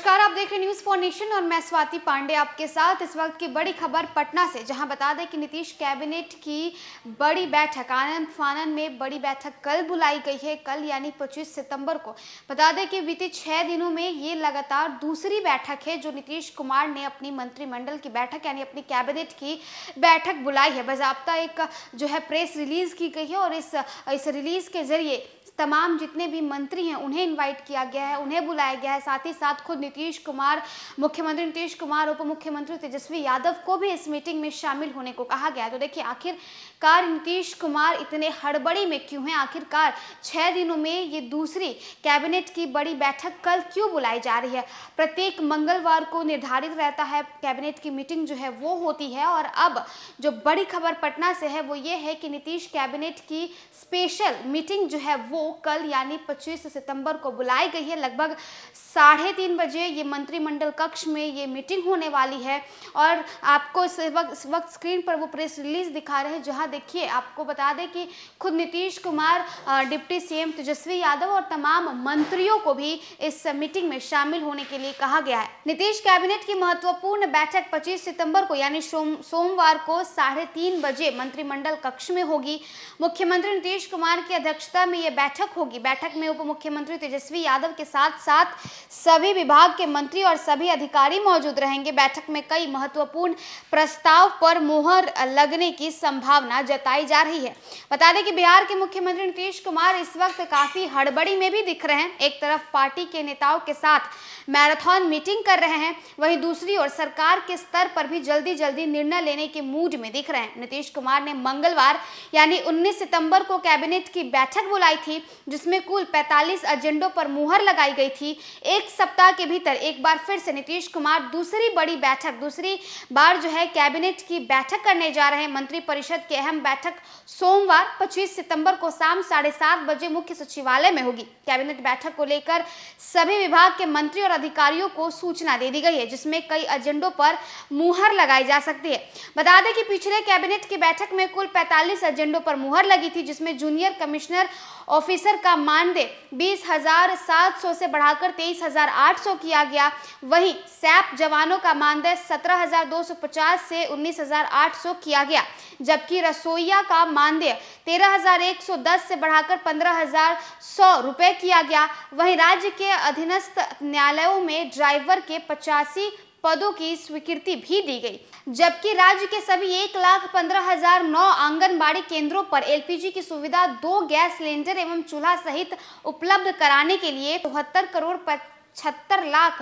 नमस्कार आप देख रहे न्यूज फॉर नेशन और मैं स्वाति पांडे आपके साथ इस वक्त की बड़ी खबर पटना से जहां बता दें कि नीतीश कैबिनेट की बड़ी बैठक आनंद फानंद में बड़ी बैठक कल बुलाई गई है कल यानी 25 सितंबर को बता दें कि बीते छह दिनों में ये लगातार दूसरी बैठक है जो नीतीश कुमार ने अपनी मंत्रिमंडल की बैठक यानी अपनी कैबिनेट की बैठक बुलाई है बाजाबता एक जो है प्रेस रिलीज की गई है और इस इस रिलीज के जरिए तमाम जितने भी मंत्री हैं उन्हें इनवाइट किया गया है उन्हें बुलाया गया है साथ ही साथ खुद नीतीश कुमार मुख्यमंत्री नीतीश कुमार उप मुख्यमंत्री तेजस्वी यादव को भी इस मीटिंग में शामिल होने को कहा गया है तो देखिए आखिरकार नीतीश कुमार इतने हड़बड़ी में क्यों हैं आखिरकार छः दिनों में ये दूसरी कैबिनेट की बड़ी बैठक कल क्यों बुलाई जा रही है प्रत्येक मंगलवार को निर्धारित रहता है कैबिनेट की मीटिंग जो है वो होती है और अब जो बड़ी खबर पटना से है वो ये है कि नीतीश कैबिनेट की स्पेशल मीटिंग जो है वो कल यानी 25 सितंबर को बुलाई गई है लगभग साढ़े तीन बजे ये मंत्रिमंडल कक्ष में ये मीटिंग होने वाली है और आपको इस वक्त इस वक्त स्क्रीन पर वो प्रेस रिलीज दिखा रहे हैं जहां देखिए आपको बता दें कि खुद नीतीश कुमार डिप्टी सी तेजस्वी यादव और तमाम मंत्रियों को भी इस मीटिंग में शामिल होने के लिए कहा गया है नीतीश कैबिनेट की महत्वपूर्ण बैठक पच्चीस सितम्बर को यानी सोमवार को साढ़े तीन बजे मंत्रिमंडल कक्ष में होगी मुख्यमंत्री नीतीश कुमार की अध्यक्षता में यह बैठक बैठक होगी बैठक में उप मुख्यमंत्री तेजस्वी यादव के साथ साथ सभी विभाग के मंत्री और सभी अधिकारी मौजूद रहेंगे बैठक में कई महत्वपूर्ण प्रस्ताव पर मुहर लगने की संभावना जताई जा रही है बता दें कि बिहार के मुख्यमंत्री नीतीश कुमार इस वक्त काफी हड़बड़ी में भी दिख रहे हैं एक तरफ पार्टी के नेताओं के साथ मैराथन मीटिंग कर रहे हैं वहीं दूसरी ओर सरकार के स्तर पर भी जल्दी जल्दी निर्णय लेने के मूड में दिख रहे हैं नीतीश कुमार ने मंगलवार यानी 19 सितंबर को कैबिनेट की बैठक बुलाई थी जिसमें कुल 45 एजेंडों पर मुहर लगाई गई थी एक सप्ताह के भीतर एक बार फिर से नीतीश कुमार दूसरी बड़ी बैठक दूसरी बार जो है कैबिनेट की बैठक करने जा रहे हैं मंत्रिपरिषद की अहम बैठक सोमवार 25 सितंबर को शाम साढ़े सात बजे मुख्य सचिवालय में होगी कैबिनेट बैठक को लेकर सभी विभाग के मंत्री और अधिकारियों को सूचना दे दी गई है जिसमें कई एजेंडों पर मुहर लगाई जा सकती है बता दें कि पिछले कैबिनेट की बैठक में कुल पैतालीस एजेंडों पर मुहर लगी थी जिसमें जूनियर कमिश्नर ऑफिस ऑफिसर का मानदेय बीस हजार सात सौ से बढ़ाकर तेईस हजार आठ सौ किया गया वहीं सैप जवानों का मानदेय सत्रह हजार दो सौ पचास से उन्नीस हजार आठ सौ किया गया जबकि रसोईया का मानदेय तेरह हजार एक सौ दस से बढ़ाकर पंद्रह हजार सौ रुपये किया गया वहीं राज्य के अधीनस्थ न्यायालयों में ड्राइवर के पचासी पदों की स्वीकृति भी दी गई जबकि राज्य के सभी एक लाख पंद्रह हजार नौ आंगनबाड़ी केंद्रों पर एलपीजी की सुविधा दो गैस सिलेंडर एवं चूल्हा सहित उपलब्ध कराने के लिए चौहत्तर करोड़ पचहत्तर लाख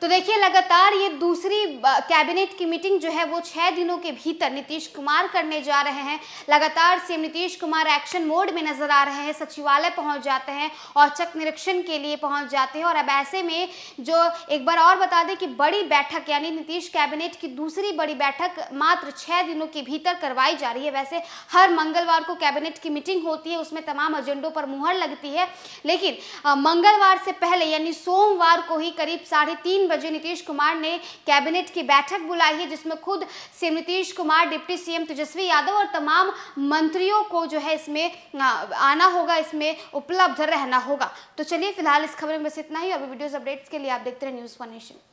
तो देखिए लगातार ये दूसरी कैबिनेट की मीटिंग जो है वो छह दिनों के भीतर नीतीश कुमार करने जा रहे हैं लगातार CM Nitish Kumar action mode में नजर आ रहे हैं सचिवालय पहुंच जाते हैं और चक निरीक्षण के लिए पहुंच जाते हैं और अब ऐसे में जो एक बार और बता दें कि बड़ी बैठक यानी नीतीश कैबिनेट की दूसरी बड़ी बैठक मात्र छः दिनों के भीतर करवाई जा रही है वैसे हर मंगलवार को कैबिनेट की मीटिंग होती है उसमें तमाम एजेंडों पर मुहर लगती है लेकिन मंगलवार से पहले यानी सोमवार को ही करीब साढ़े तीन बजे नीतीश कुमार ने कैबिनेट की बैठक बुलाई है जिसमें खुद CM Nitish Kumar deputy CM Tejashwi Yadav और तमाम मंत्रियों को जो है इसमें आना होगा इसमें उपलब्ध रहना होगा तो चलिए फिलहाल इस खबर में बस इतना ही और वीडियोज अपडेट्स के लिए आप देखते रहे न्यूज़ वन नेशन